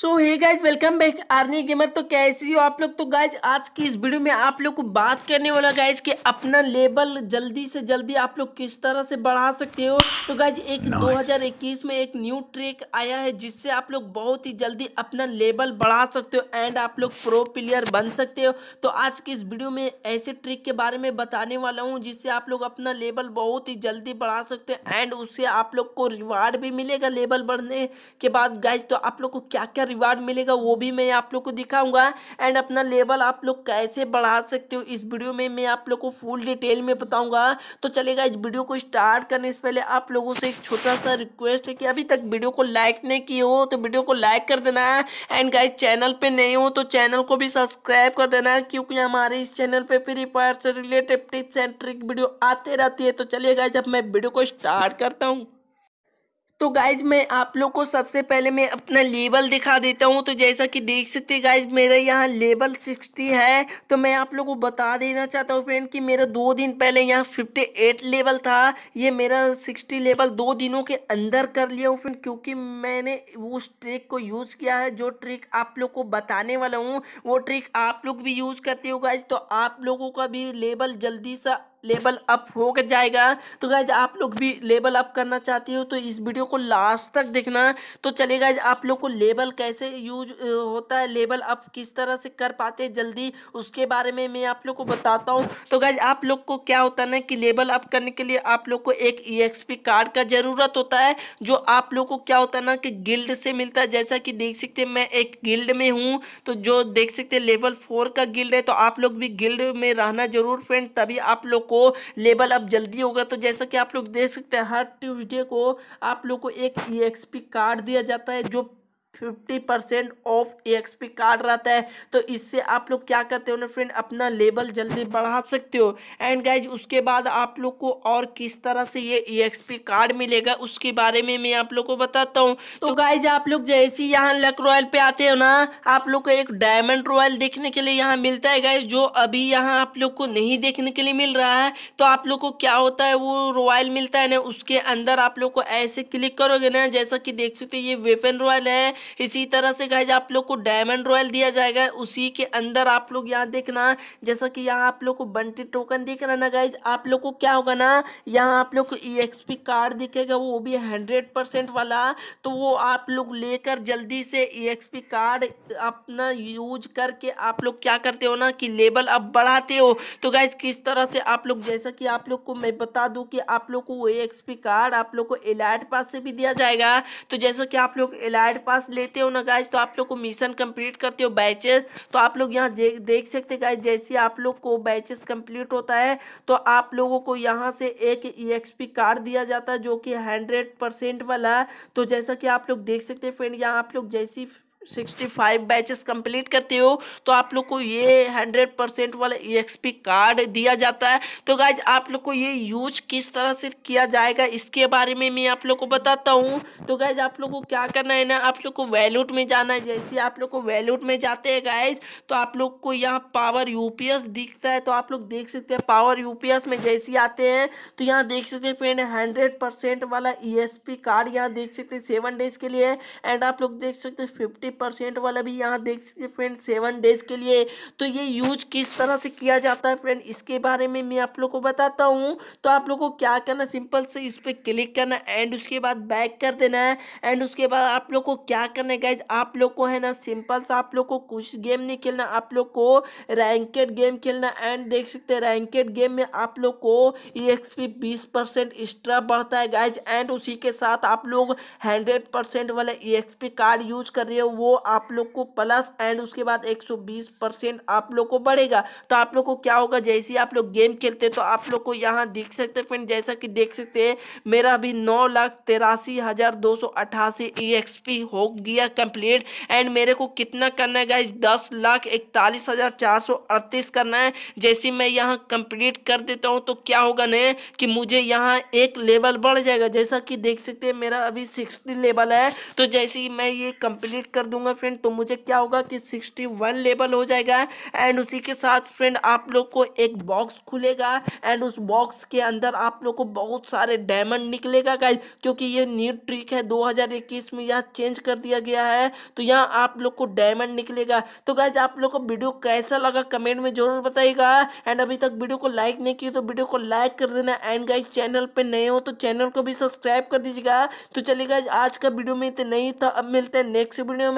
सो hey guys welcome back Arnie gamer तो कैसी हो आप लोग तो गाइज आज की इस वीडियो में आप लोग को बात करने वाला गाइज कि अपना लेवल जल्दी से जल्दी आप लोग किस तरह से बढ़ा सकते हो तो गाइज एक nice. 2021 में एक न्यू ट्रिक आया है जिससे आप लोग बहुत ही जल्दी अपना लेवल बढ़ा सकते हो एंड आप लोग प्रो प्लेयर बन सकते हो तो आज की इस वीडियो में ऐसे ट्रिक के बारे में बताने वाला हूँ जिससे आप लोग अपना लेवल बहुत ही जल्दी बढ़ा सकते हो एंड उससे आप लोग को रिवार्ड भी मिलेगा लेवल बढ़ने के बाद गाइज तो आप लोग को क्या क्या रिवार्ड मिलेगा वो भी मैं आप लोग को दिखाऊंगा एंड अपना लेवल आप लोग कैसे बढ़ा सकते हो इस वीडियो में मैं आप लोग को फुल डिटेल में बताऊंगा तो चलेगा इस वीडियो को स्टार्ट करने से पहले आप लोगों से एक छोटा सा रिक्वेस्ट है कि अभी तक वीडियो को लाइक नहीं किए हो तो वीडियो को लाइक कर देना है एंड गाइज चैनल पर नहीं हो तो चैनल को भी सब्सक्राइब कर देना है क्योंकि हमारे इस चैनल पर फ्री फायर से related tips and trick video आते रहती है तो चलिए जब मैं वीडियो को स्टार्ट करता हूँ तो गाइज मैं आप लोग को सबसे पहले मैं अपना लेबल दिखा देता हूँ तो जैसा कि देख सकते हैं गाइज मेरा यहाँ लेबल सिक्सटी है तो मैं आप लोग को बता देना चाहता हूँ फ्रेंड कि मेरा दो दिन पहले यहाँ फिफ्टी एट लेवल था ये मेरा सिक्सटी लेवल दो दिनों के अंदर कर लिया हूँ फ्रेंड क्योंकि मैंने उस ट्रिक को यूज़ किया है जो ट्रिक आप लोग को बताने वाला हूँ वो ट्रिक आप लोग भी यूज़ करते हो गाइज तो आप लोगों का भी लेबल जल्दी सा लेबल अप हो जाएगा तो गाइज आप लोग भी लेबल अप करना चाहते हो तो इस वीडियो को लास्ट तक देखना तो चले गाइज आप लोग को लेबल कैसे यूज होता है लेबल अप किस तरह से कर पाते हैं जल्दी उसके बारे में मैं आप लोग को बताता हूँ तो गाइज आप लोग को क्या होता है ना कि लेबल अप करने के लिए आप लोग को एक ई e कार्ड का ज़रूरत होता है जो आप लोग को क्या होता है ना कि गिल्ड से मिलता है जैसा कि देख सकते हैं मैं एक गिल्ड में हूँ तो जो देख सकते हैं लेवल फोर का गिल्ड है तो आप लोग भी गिल्ड में रहना जरूर फ्रेंड तभी आप लोग को लेवल अप जल्दी होगा तो जैसा कि आप लोग देख सकते हैं हर ट्यूजडे को आप लोग को एक ई e कार्ड दिया जाता है जो fifty percent of XP card रहता है तो इससे आप लोग क्या करते हो ना फ्रेंड अपना लेवल जल्दी बढ़ा सकते हो एंड गाइज उसके बाद आप लोग को और किस तरह से ये पी कार्ड मिलेगा उसके बारे में मैं आप लोग को बताता हूँ तो गाइज आप लोग जैसे यहाँ लक रॉयल पे आते हो ना आप लोग को एक डायमंड रॉयल देखने के लिए यहाँ मिलता है गाइज जो अभी यहाँ आप लोग को नहीं देखने के लिए मिल रहा है तो आप लोग को क्या होता है वो रॉयल मिलता है ना उसके अंदर आप लोग को ऐसे क्लिक करोगे ना जैसा कि देख सकते ये वेपन रॉयल है इसी तरह से गाइज आप लोग को डायमंड रॉयल दिया जाएगा उसी के अंदर आप लोग यहाँ देखना जैसा कि यहाँ आप लोग को बंटी टोकन दिख रहा ना गाइज आप लोग को क्या होगा ना यहाँ आप लोग को ई कार्ड दिखेगा वो भी हंड्रेड वाला तो वो आप लोग लेकर जल्दी से ई कार्ड अपना यूज करके आप लोग क्या करते हो ना कि लेबल अब बढ़ाते हो तो गाइज किस तरह से आप लोग जैसा कि आप लोग को मैं बता दूं कि आप लोग को वो एक्सपी कार्ड आप लोग को एलाइट पास से भी दिया जाएगा तो जैसा कि आप लोग एलाइट पास लेते हो ना गाइज तो आप लोग को मिशन कंप्लीट करते हो बैचेस तो आप लोग यहाँ देख सकते गाइज जैसे आप लोग को बैचेस कंप्लीट होता है तो आप लोगों को यहाँ से एक ई e कार्ड दिया जाता है जो कि हंड्रेड वाला तो जैसा कि आप लोग देख सकते हैं फ्रेंड यहाँ आप लोग जैसी सिक्सटी फाइव बैचेस कंप्लीट करते हो तो आप लोग को ये हंड्रेड परसेंट वाला ई e कार्ड दिया जाता है तो गाइज आप लोग को ये यूज किस तरह से किया जाएगा इसके बारे में मैं आप लोग को बताता हूँ तो गाइज आप लोग को क्या करना है ना आप लोग को वैल्यूट में जाना है जैसे आप लोग को वैल्यूट में जाते हैं गाइज तो आप लोग को यहाँ पावर एस दिखता है तो आप लोग देख सकते हैं पावर एस में जैसे आते हैं तो यहाँ देख सकते हैं फ्रेंड हंड्रेड परसेंट वाला ई e कार्ड यहाँ देख सकते हैं सेवन डेज के लिए एंड आप लोग देख सकते हैं फिफ्टी परसेंट वाला भी यहाँ देख सकते फ्रेंड सेवन डेज के लिए तो ये यूज किस तरह से किया जाता है फ्रेंड इसके बारे में मैं आप लोग को बताता हूँ तो आप लोग को क्या करना सिंपल से इस पर क्लिक करना एंड उसके बाद बैक कर देना है एंड उसके बाद आप लोग को क्या करना है गैज आप लोग को है ना सिंपल सा आप लोग को कुछ गेम नहीं खेलना आप लोग को रैंकेड गेम खेलना एंड देख सकते हैं रैंकेड गेम में आप लोग को ई एक्स पी बीस परसेंट एक्स्ट्रा बढ़ता है गैज एंड उसी के साथ आप लोग हंड्रेड परसेंट वाला ई कार्ड यूज कर रहे हो वो आप लोग को प्लस एंड उसके बाद 120 परसेंट आप लोग को बढ़ेगा तो आप लोग को क्या होगा जैसे ही आप लोग गेम खेलते हैं तो आप लोग को यहाँ देख सकते हैं फ्रेंड जैसा कि देख सकते हैं मेरा अभी नौ लाख तिरासी हज़ार दो सौ अट्ठासी ई एक्स पी हो गया कंप्लीट एंड मेरे को कितना करना है गाइज दस लाख इकतालीस हज़ार चार सौ अड़तीस करना है जैसे मैं यहाँ कंप्लीट कर देता हूँ तो क्या होगा नहीं कि मुझे यहाँ एक लेवल बढ़ जाएगा जैसा कि देख सकते हैं मेरा अभी सिक्सटी लेवल है तो जैसे ही मैं ये कंप्लीट कर दूंगा फ्रेंड तो मुझे क्या होगा कि सिक्सटी वन लेवल हो जाएगा एंड उसी के साथ फ्रेंड आप लोग को एक बॉक्स खुलेगा एंड उस बॉक्स के अंदर आप लोग को बहुत सारे डायमंड निकलेगा गाइज क्योंकि ये न्यू ट्रिक है 2021 में यहाँ चेंज कर दिया गया है तो यहाँ आप लोग को डायमंड निकलेगा तो गाइज आप लोग को वीडियो कैसा लगा कमेंट में जरूर बताइएगा एंड अभी तक वीडियो को लाइक नहीं किया तो वीडियो को लाइक कर देना एंड गाइज चैनल पर नए हो तो चैनल को भी सब्सक्राइब कर दीजिएगा तो चलिए गाइज आज का वीडियो में इतना नहीं था अब मिलते हैं नेक्स्ट वीडियो में